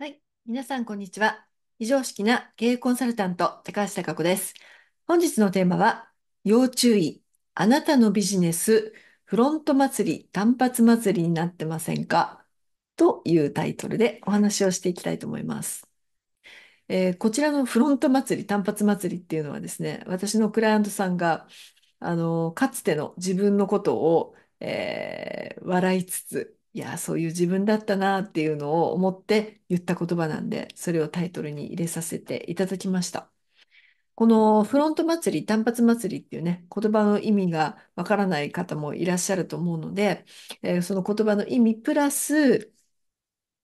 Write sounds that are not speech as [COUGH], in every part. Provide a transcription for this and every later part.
はい。皆さん、こんにちは。非常識な経営コンサルタント、高橋貴子です。本日のテーマは、要注意。あなたのビジネス、フロント祭り、単発祭りになってませんかというタイトルでお話をしていきたいと思います。えー、こちらのフロント祭り、単発祭りっていうのはですね、私のクライアントさんが、あの、かつての自分のことを、えー、笑いつつ、いや、そういう自分だったなっていうのを思って言った言葉なんで、それをタイトルに入れさせていただきました。このフロント祭り、単発祭りっていうね、言葉の意味がわからない方もいらっしゃると思うので、えー、その言葉の意味プラス、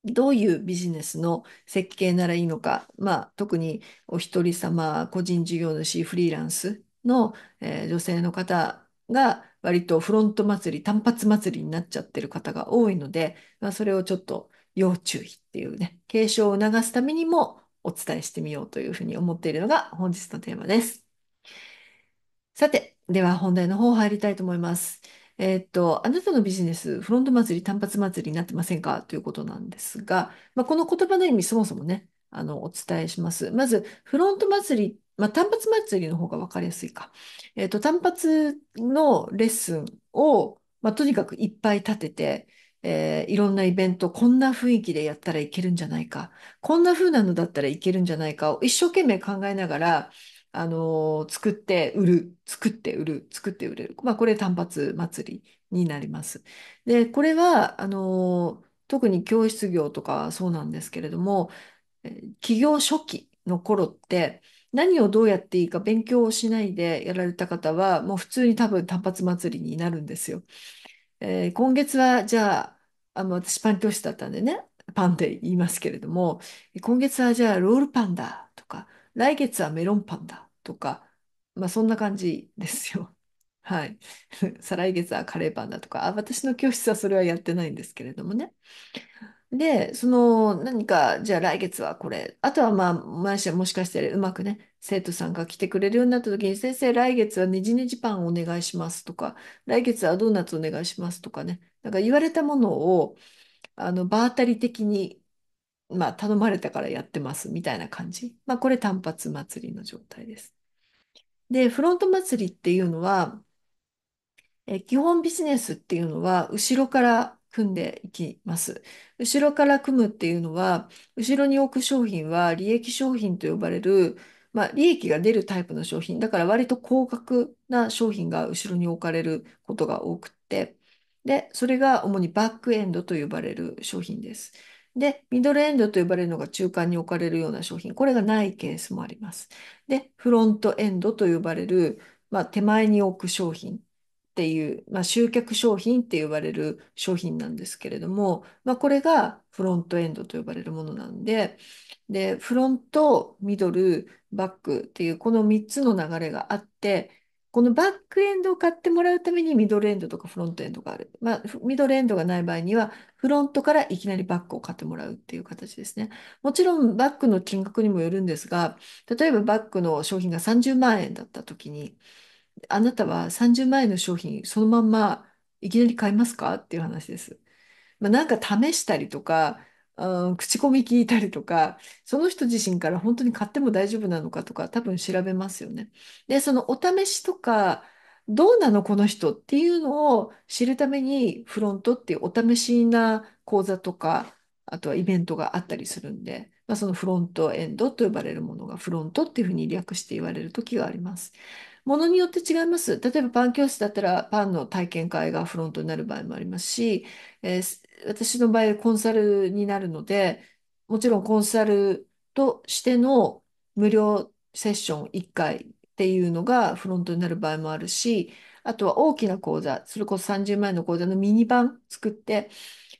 どういうビジネスの設計ならいいのか、まあ、特にお一人様、個人事業主、フリーランスの、えー、女性の方が割とフロント祭り、単発祭りになっちゃってる方が多いので、まあ、それをちょっと要注意っていうね、警鐘を促すためにもお伝えしてみようというふうに思っているのが本日のテーマです。さて、では本題の方入りたいと思います。えっと、あなたのビジネス、フロント祭り、単発祭りになってませんかということなんですが、まあ、この言葉の意味、そもそもね、あの、お伝えします。まず、フロント祭りっまあ、単発祭りの方が分かりやすいか。えっ、ー、と、単発のレッスンを、まあ、とにかくいっぱい立てて、えー、いろんなイベント、こんな雰囲気でやったらいけるんじゃないか、こんな風なのだったらいけるんじゃないかを一生懸命考えながら、あのー、作って売る、作って売る、作って売れる。まあ、これ単発祭りになります。で、これは、あのー、特に教室業とかそうなんですけれども、企業初期の頃って、何をどうやっていいか勉強をしないでやられた方は、もう普通に多分単発祭りになるんですよ。えー、今月は、じゃあ、あの、私パン教室だったんでね、パンって言いますけれども、今月はじゃあロールパンだとか、来月はメロンパンだとか、まあそんな感じですよ。[LAUGHS] はい。[LAUGHS] 再来月はカレーパンだとか、あ、私の教室はそれはやってないんですけれどもね。で、その、何か、じゃあ来月はこれ。あとはまあ、毎週もしかしてうまくね、生徒さんが来てくれるようになった時に、先生、来月はねじねじパンお願いしますとか、来月はドーナツお願いしますとかね。なんか言われたものを、あの、場当たり的に、まあ、頼まれたからやってますみたいな感じ。まあ、これ単発祭りの状態です。で、フロント祭りっていうのは、え基本ビジネスっていうのは、後ろから組んでいきます。後ろから組むっていうのは、後ろに置く商品は利益商品と呼ばれる、まあ、利益が出るタイプの商品、だから割と高額な商品が後ろに置かれることが多くて、で、それが主にバックエンドと呼ばれる商品です。で、ミドルエンドと呼ばれるのが中間に置かれるような商品、これがないケースもあります。で、フロントエンドと呼ばれる、まあ、手前に置く商品。っていう、まあ、集客商品って呼ばれる商品なんですけれども、まあ、これがフロントエンドと呼ばれるものなんで、で、フロント、ミドル、バックっていうこの3つの流れがあって、このバックエンドを買ってもらうためにミドルエンドとかフロントエンドがある。まあ、ミドルエンドがない場合には、フロントからいきなりバックを買ってもらうっていう形ですね。もちろんバックの金額にもよるんですが、例えばバックの商品が30万円だった時に、あなたは30万円の商品そのまんまいきなり買いますかっていう話です。まあ、なんか試したりとか、うん、口コミ聞いたりとか、その人自身から本当に買っても大丈夫なのかとか多分調べますよね。で、そのお試しとか、どうなのこの人っていうのを知るためにフロントっていうお試しな講座とか、あとはイベントがあったりするんで、まあ、そのフロントエンドと呼ばれるものがフロントっていうふうに略して言われる時があります。ものによって違います。例えばパン教室だったらパンの体験会がフロントになる場合もありますし、えー私の場合コンサルになるので、もちろんコンサルとしての無料セッション1回っていうのがフロントになる場合もあるし、あとは大きな講座、それこそ30万円の講座のミニ版作って、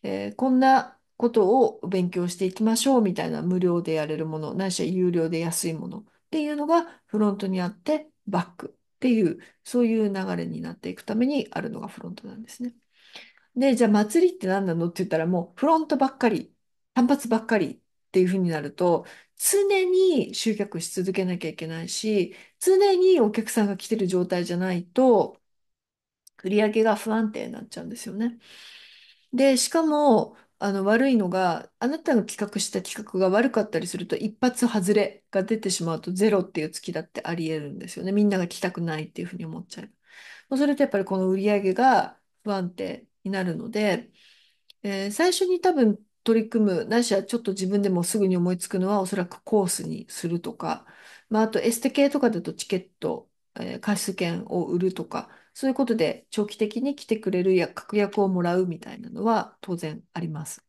えーこんなことを勉強していきましょうみたいな無料でやれるもの、ないしは有料で安いものっていうのがフロントにあって、バック。っていう、そういう流れになっていくためにあるのがフロントなんですね。で、じゃあ祭りって何なのって言ったらもうフロントばっかり、単発ばっかりっていうふうになると、常に集客し続けなきゃいけないし、常にお客さんが来てる状態じゃないと、売り上げが不安定になっちゃうんですよね。で、しかも、あの悪いのが、あなたの企画した企画が悪かったりすると、一発外れが出てしまうと、ゼロっていう月だってあり得るんですよね。みんなが来たくないっていうふうに思っちゃう。それとやっぱりこの売り上げが不安定になるので、えー最初に多分取り組む、ないしはちょっと自分でもすぐに思いつくのは、おそらくコースにするとか、まあ、あとエステ系とかだとチケット、えー、券を売るとか、そういうことで長期的に来てくれるや確約をもらうみたいなのは当然あります。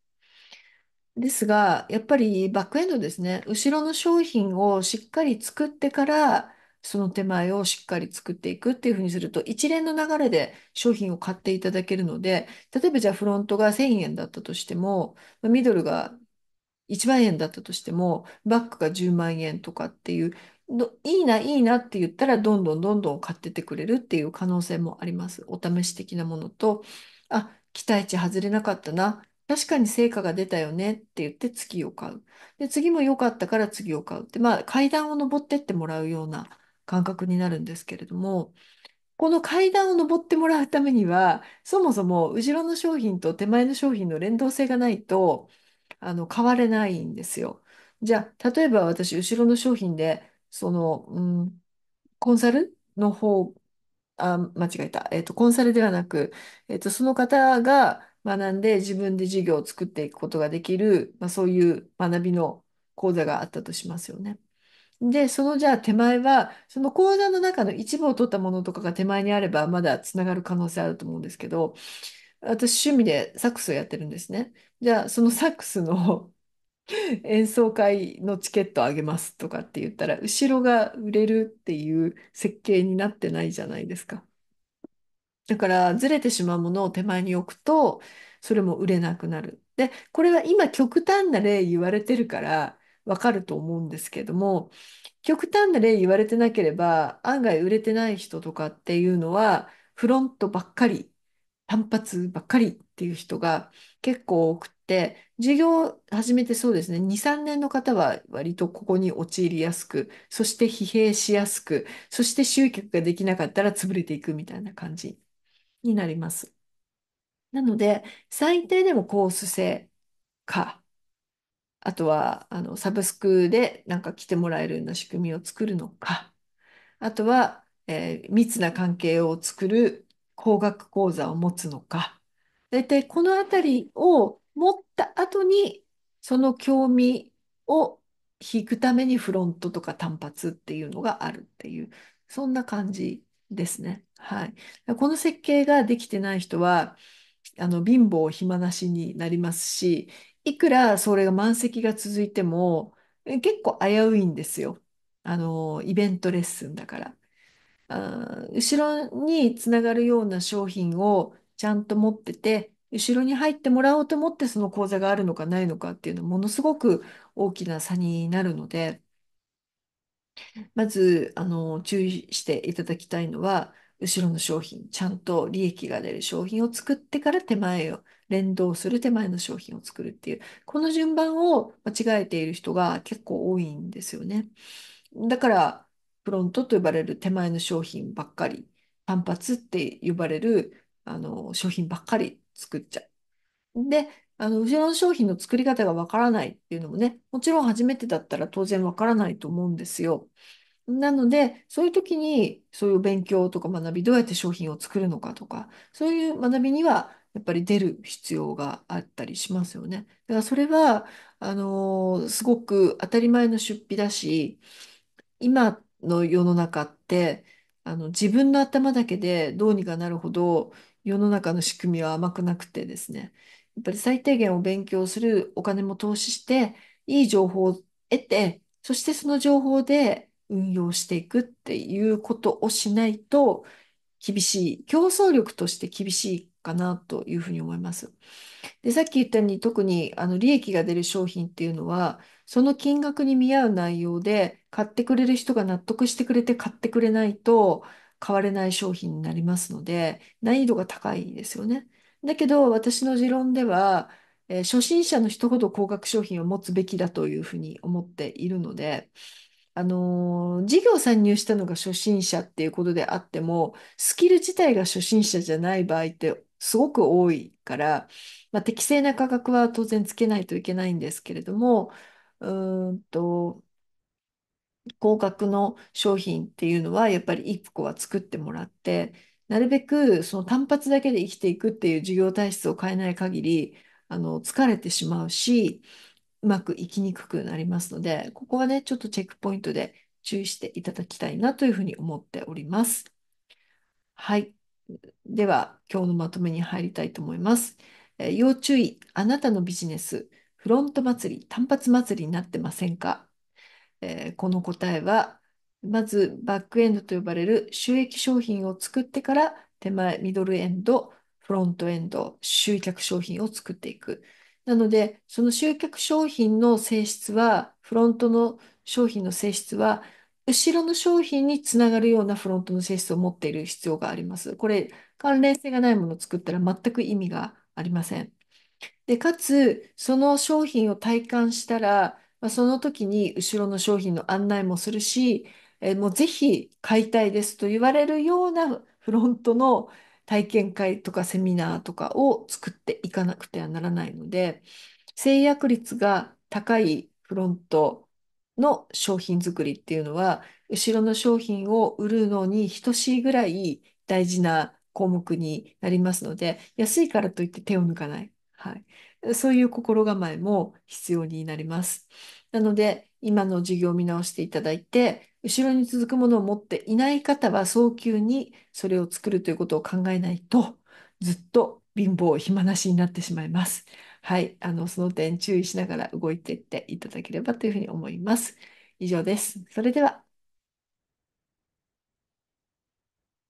ですが、やっぱりバックエンドですね、後ろの商品をしっかり作ってから、その手前をしっかり作っていくっていうふうにすると、一連の流れで商品を買っていただけるので、例えばじゃあフロントが1000円だったとしても、ミドルが1万円だったとしても、バッグが10万円とかっていう、いいな、いいなって言ったら、どんどんどんどん買っててくれるっていう可能性もあります。お試し的なものと、あ、期待値外れなかったな。確かに成果が出たよねって言って次を買う。で、次も良かったから次を買うって、まあ階段を登ってってもらうような感覚になるんですけれども、この階段を登ってもらうためには、そもそも後ろの商品と手前の商品の連動性がないと、あの、変われないんですよ。じゃあ、例えば私、後ろの商品で、その、うん、コンサルの方、あ、間違えた。えっと、コンサルではなく、えっと、その方が学んで自分で事業を作っていくことができる、まあ、そういう学びの講座があったとしますよね。で、そのじゃあ手前は、その講座の中の一部を取ったものとかが手前にあれば、まだつながる可能性あると思うんですけど、私趣味でサックスをやってるんですね。じゃあそのサックスの [LAUGHS] 演奏会のチケットあげますとかって言ったら、後ろが売れるっていう設計になってないじゃないですか。だからずれてしまうものを手前に置くと、それも売れなくなる。で、これは今極端な例言われてるからわかると思うんですけども、極端な例言われてなければ、案外売れてない人とかっていうのは、フロントばっかり単発ばっかりっていう人が結構多くて、授業始めてそうですね、2、3年の方は割とここに陥りやすく、そして疲弊しやすく、そして集客ができなかったら潰れていくみたいな感じになります。なので、最低でもコース制か、あとはあのサブスクでなんか来てもらえるような仕組みを作るのか、あとは、えー密な関係を作る高額口座を持つのか、大体このあたりを持った後に、その興味を引くためにフロントとか単発っていうのがあるっていう、そんな感じですね。はい。この設計ができてない人は、あの、貧乏暇なしになりますし、いくらそれが満席が続いても、結構危ういんですよ。あの、イベントレッスンだから。あ後ろにつながるような商品をちゃんと持ってて、後ろに入ってもらおうと思ってその口座があるのかないのかっていうのはものすごく大きな差になるので、まず、あの、注意していただきたいのは、後ろの商品、ちゃんと利益が出る商品を作ってから手前を、連動する手前の商品を作るっていう、この順番を間違えている人が結構多いんですよね。だから、フロントと呼ばれる手前の商品ばっかり、単発って呼ばれるあの商品ばっかり作っちゃう。で、あの後ろの商品の作り方がわからないっていうのもね、もちろん初めてだったら当然わからないと思うんですよ。なので、そういう時に、そういう勉強とか学び、どうやって商品を作るのかとか、そういう学びには、やっぱり出る必要があったりしますよね。だからそれは、あのすごく当たり前の出費だし、今の世の中ってあの自分の頭だけでどうにかなるほど世の中の仕組みは甘くなくてですねやっぱり最低限を勉強するお金も投資していい情報を得てそしてその情報で運用していくっていうことをしないと厳しい競争力として厳しいかなというふうに思います。でさっき言ったように特にあの利益が出る商品っていうのはその金額に見合う内容で買ってくれる人が納得してくれて買ってくれないと買われない商品になりますので、難易度が高いですよね。だけど、私の持論では、え初心者の人ほど高額商品を持つべきだというふうに思っているので、あの事業参入したのが初心者っていうことであっても、スキル自体が初心者じゃない場合ってすごく多いから、まあ、適正な価格は当然つけないといけないんですけれども、うんと、合格の商品っていうのはやっぱり1個は作ってもらってなるべくその単発だけで生きていくっていう事業体質を変えない限りあの疲れてしまうしうまくいきにくくなりますのでここはねちょっとチェックポイントで注意していただきたいなというふうに思っております。はい。では今日のまとめに入りたいと思います。え要注意、あなたのビジネス、フロント祭り、単発祭りになってませんかえー、この答えは、まずバックエンドと呼ばれる収益商品を作ってから手前、ミドルエンド、フロントエンド、集客商品を作っていく。なので、その集客商品の性質は、フロントの商品の性質は、後ろの商品につながるようなフロントの性質を持っている必要があります。これ、関連性がないものを作ったら全く意味がありません。で、かつ、その商品を体感したら、まあ、その時に後ろの商品の案内もするし、えーもうぜひ買いたいですと言われるようなフロントの体験会とかセミナーとかを作っていかなくてはならないので、制約率が高いフロントの商品作りっていうのは、後ろの商品を売るのに等しいぐらい大事な項目になりますので、安いからといって手を抜かない。はい。そういう心構えも必要になります。なので、今の授業を見直していただいて、後ろに続くものを持っていない方は早急にそれを作るということを考えないと、ずっと貧乏暇なしになってしまいます。はい、あのその点注意しながら動いていっていただければというふうに思います。以上です。それでは。